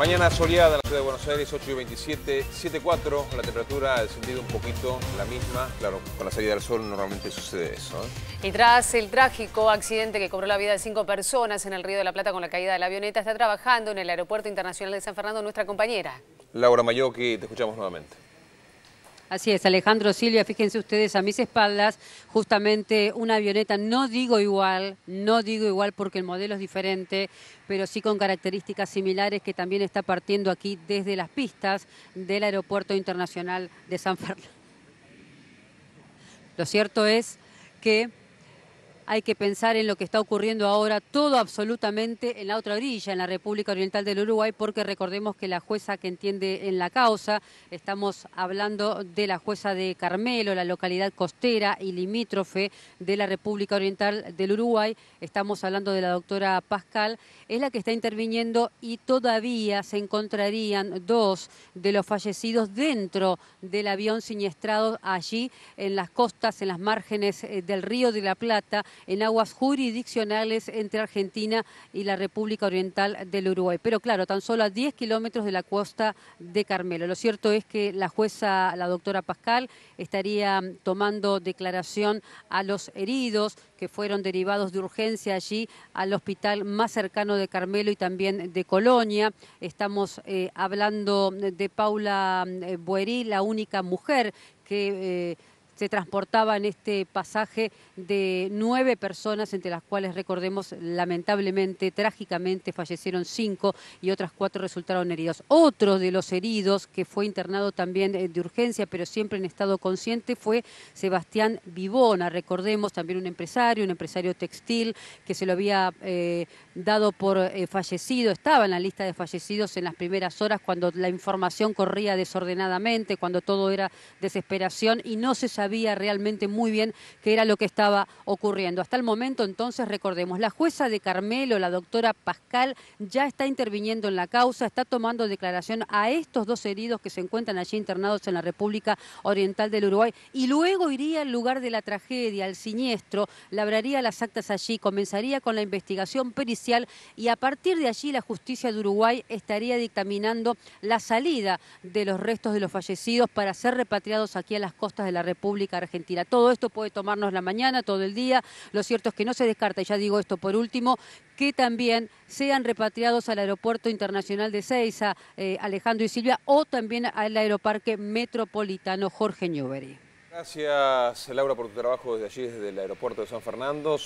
Mañana soleada en la ciudad de Buenos Aires, 8 y 27, 7.4. La temperatura ha descendido un poquito, la misma. Claro, con la salida del sol normalmente sucede eso. ¿eh? Y tras el trágico accidente que cobró la vida de cinco personas en el Río de la Plata con la caída de la avioneta, está trabajando en el Aeropuerto Internacional de San Fernando nuestra compañera. Laura Mayoki, te escuchamos nuevamente. Así es, Alejandro Silvia, fíjense ustedes a mis espaldas, justamente una avioneta, no digo igual, no digo igual porque el modelo es diferente, pero sí con características similares que también está partiendo aquí desde las pistas del Aeropuerto Internacional de San Fernando. Lo cierto es que hay que pensar en lo que está ocurriendo ahora, todo absolutamente en la otra orilla, en la República Oriental del Uruguay, porque recordemos que la jueza que entiende en la causa, estamos hablando de la jueza de Carmelo, la localidad costera y limítrofe de la República Oriental del Uruguay, estamos hablando de la doctora Pascal, es la que está interviniendo y todavía se encontrarían dos de los fallecidos dentro del avión siniestrado allí en las costas, en las márgenes eh, del río de la Plata, en aguas jurisdiccionales entre Argentina y la República Oriental del Uruguay. Pero claro, tan solo a 10 kilómetros de la costa de Carmelo. Lo cierto es que la jueza, la doctora Pascal, estaría tomando declaración a los heridos que fueron derivados de urgencia allí al hospital más cercano de Carmelo y también de Colonia. Estamos eh, hablando de Paula eh, Boerí, la única mujer que eh, se transportaba en este pasaje de nueve personas, entre las cuales, recordemos, lamentablemente, trágicamente, fallecieron cinco y otras cuatro resultaron heridos. Otro de los heridos que fue internado también eh, de urgencia, pero siempre en estado consciente, fue Sebastián Vivona, recordemos, también un empresario, un empresario textil que se lo había eh, dado por eh, fallecido, estaba en la lista de fallecidos en las primeras horas cuando la información corría desordenadamente, cuando todo era desesperación y no se sabía realmente muy bien qué era lo que estaba ocurriendo. Hasta el momento, entonces, recordemos, la jueza de Carmelo, la doctora Pascal, ya está interviniendo en la causa, está tomando declaración a estos dos heridos que se encuentran allí internados en la República Oriental del Uruguay y luego iría al lugar de la tragedia, al siniestro, labraría las actas allí, comenzaría con la investigación pericial y a partir de allí la justicia de Uruguay estaría dictaminando la salida de los restos de los fallecidos para ser repatriados aquí a las costas de la República. Argentina. Todo esto puede tomarnos la mañana, todo el día. Lo cierto es que no se descarta, ya digo esto por último, que también sean repatriados al Aeropuerto Internacional de Ceiza, eh, Alejandro y Silvia, o también al Aeroparque Metropolitano Jorge Newbery. Gracias, Laura, por tu trabajo desde allí, desde el aeropuerto de San Fernando.